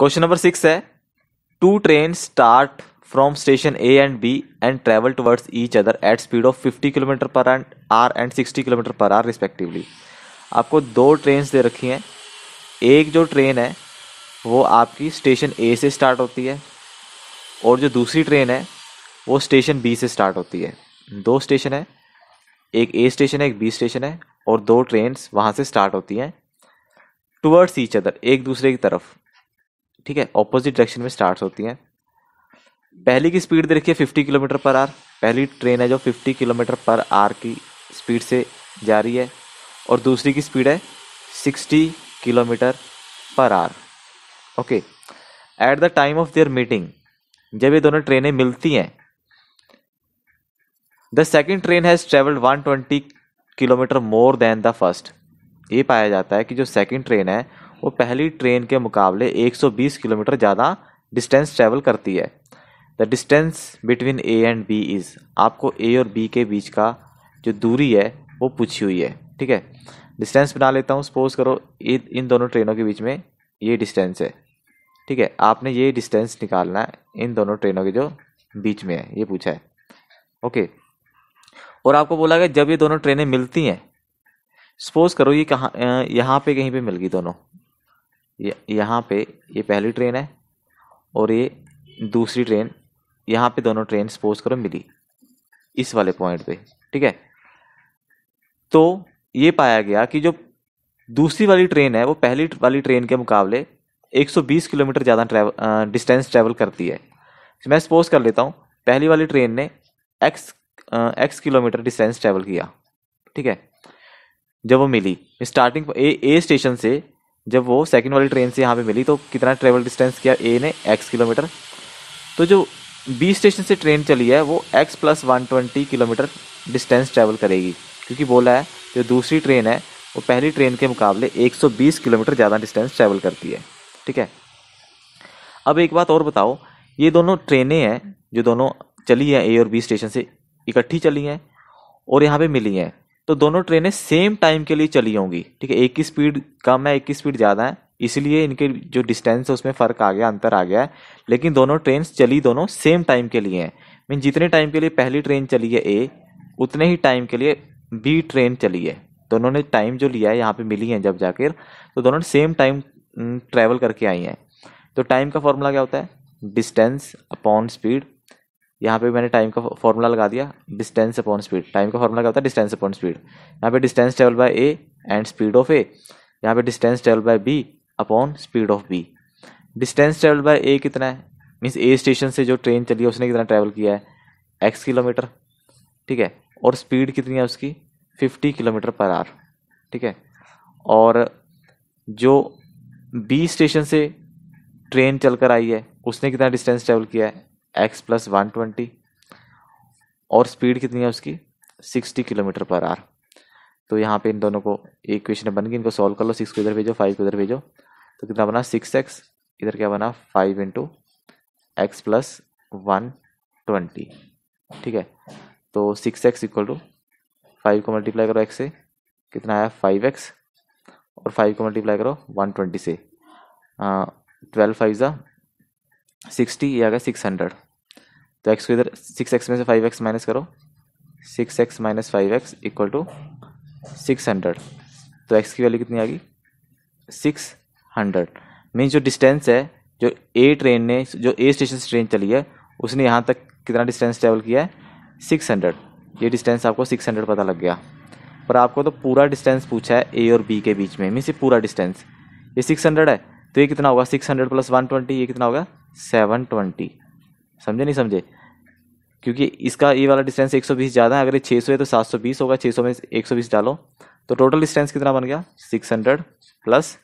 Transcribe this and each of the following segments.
question number six है two train start from station A and B and travel towards each other at speed of fifty kilometre per hour and sixty kilometre per hour respectively आपको दो train दे रखी हैं एक जो train है वो आपकी स्टेशन ए से स्टार्ट होती है और जो दूसरी ट्रेन है वो स्टेशन बी से स्टार्ट होती है दो स्टेशन है एक ए स्टेशन है एक बी स्टेशन है और दो ट्रेन वहाँ से स्टार्ट होती हैं टूवर्ड्स ईच अदर एक दूसरे की तरफ ठीक है ऑपोजिट डायरेक्शन में स्टार्ट होती हैं पहली की स्पीड देखिए फिफ्टी किलोमीटर पर आर पहली ट्रेन है जो फिफ्टी किलोमीटर पर आर की स्पीड से जा रही है और दूसरी की स्पीड है sixty kilometre per hour okay at the time of their meeting जब ये दोनों ट्रेनें मिलती हैं the second train has travelled twenty kilometre more than the first ये पाया जाता है कि जो सेकेंड ट्रेन है वो पहली ट्रेन के मुकाबले 120 किलोमीटर ज़्यादा डिस्टेंस ट्रेवल करती है the distance between A and B is आपको ए और बी के बीच का जो दूरी है वो पूछी हुई है ठीक है डिस्टेंस बना लेता हूँ सपोज करो इन दोनों ट्रेनों के बीच में ये डिस्टेंस है ठीक है आपने ये डिस्टेंस निकालना है इन दोनों ट्रेनों के जो बीच में है ये पूछा है ओके और आपको बोला गया जब ये दोनों ट्रेनें मिलती हैं सपोज करो ये कहाँ यहाँ पे कहीं पे मिल गई दोनों यहाँ पे ये पहली ट्रेन है और ये दूसरी ट्रेन यहाँ पे दोनों ट्रेन सपोज करो मिली इस वाले पॉइंट पे ठीक है तो ये पाया गया कि जो दूसरी वाली ट्रेन है वो पहली वाली ट्रेन के मुकाबले 120 किलोमीटर ज़्यादा ट्रैवल डिस्टेंस ट्रैवल करती है मैं सपोज कर लेता हूँ पहली वाली ट्रेन ने X X kilometre distance travel किया ठीक है जब वो मिली स्टार्टिंग ए ए स्टेशन से जब वो सेकेंड वाली ट्रेन से यहाँ पे मिली तो कितना ट्रेवल डिस्टेंस किया ए ने एक्स किलोमीटर तो जो बी स्टेशन से ट्रेन चली है वो X plus one twenty kilometre distance travel करेगी क्योंकि बोला है जो दूसरी ट्रेन है वो पहली ट्रेन के मुकाबले 120 किलोमीटर ज़्यादा डिस्टेंस ट्रैवल करती है ठीक है अब एक बात और बताओ ये दोनों ट्रेनें हैं जो दोनों चली हैं ए और बी स्टेशन से इकट्ठी चली हैं और यहाँ पे मिली हैं तो दोनों ट्रेनें सेम टाइम के लिए चली होंगी ठीक है एक की स्पीड कम है एक की स्पीड ज़्यादा है इसलिए इनके जो डिस्टेंस है उसमें फ़र्क आ गया अंतर आ गया है लेकिन दोनों ट्रेन चली दोनों सेम टाइम के लिए हैं मीन जितने टाइम के लिए पहली ट्रेन चली है ए उतने ही टाइम के लिए बी ट्रेन चली है दोनों तो ने टाइम जो लिया है यहाँ पे मिली है जब जाकर तो दोनों ने सेम टाइम ट्रैवल करके आई हैं तो टाइम का फॉर्मूला क्या होता है डिस्टेंस अपॉन स्पीड यहाँ पे मैंने टाइम का फॉर्मूला लगा दिया डिस्टेंस अपॉन स्पीड टाइम का फॉर्मूला क्या होता है डिस्टेंस अपॉन स्पीड यहाँ पे distance travel by A and speed of A यहाँ पे distance travel by B upon speed of B distance travel by A कितना है मीन्स ए स्टेशन से जो ट्रेन चली है उसने कितना ट्रैवल किया है एक्स किलोमीटर ठीक है और स्पीड कितनी है उसकी फिफ्टी किलोमीटर पर आर ठीक है और जो बी स्टेशन से ट्रेन चलकर आई है उसने कितना डिस्टेंस ट्रेवल किया है एक्स प्लस वन ट्वेंटी और स्पीड कितनी है उसकी सिक्सटी किलोमीटर पर आर तो यहाँ पे इन दोनों को एक क्वेश्चन बन गई इनको सॉल्व कर लो सिक्स को इधर भेजो फाइव को इधर भेजो तो कितना बना सिक्स एक्स इधर क्या बना five into X plus one twenty ठीक है तो six X equal to five को मल्टीप्लाई करो एक्स से कितना आया फाइव एक्स और फाइव को मल्टीप्लाई करो वन ट्वेंटी से ट्वेल्व फाइव ज़ा सिक्सटी ये आ गया सिक्स हंड्रेड तो एक्स को इधर सिक्स एक्स में से फाइव एक्स माइनस करो six X minus five X equal to six hundred तो एक्स की वैल्यू कितनी आ गई सिक्स हंड्रेड मीन्स जो डिस्टेंस है जो ए ट्रेन ने जो ए स्टेशन से ट्रेन चली है उसने यहाँ तक कितना डिस्टेंस ट्रेवल किया है सिक्स हंड्रेड ये डिस्टेंस आपको सिक्स हंड्रेड पता लग गया पर आपको तो पूरा डिस्टेंस पूछा है ए और बी के बीच में मीन्स ये पूरा डिस्टेंस ये सिक्स हंड्रेड है तो ये कितना होगा six hundred plus one twenty ये कितना होगा सेवन ट्वेंटी समझे नहीं समझे क्योंकि इसका ये वाला डिस्टेंस एक सौ बीस ज़्यादा है अगर ये छः सौ है तो सात सौ बीस होगा छः सौ में एक सौ बीस डालो तो टोटल डिस्टेंस कितना बन गया six hundred plus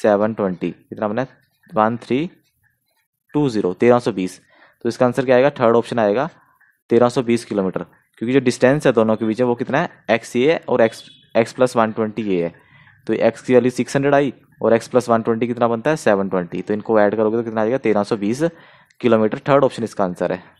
seven twenty कितना बना वन थ्री टू ज़ीरो तेरह सौ बीस तो इसका आंसर क्या आएगा थर्ड ऑप्शन आएगा तेरह सौ बीस किलोमीटर क्योंकि जो डिस्टेंस है दोनों के बीच में वो कितना है एक्स ये और X X plus one twenty ये है तो एक्स की वैल्यू सिक्स हंड्रेड आई और x प्लस वन कितना बनता है सेवन तो इनको ऐड करोगे तो कितना आ जाएगा बीस किलोमीटर थर्ड ऑप्शन इसका आंसर है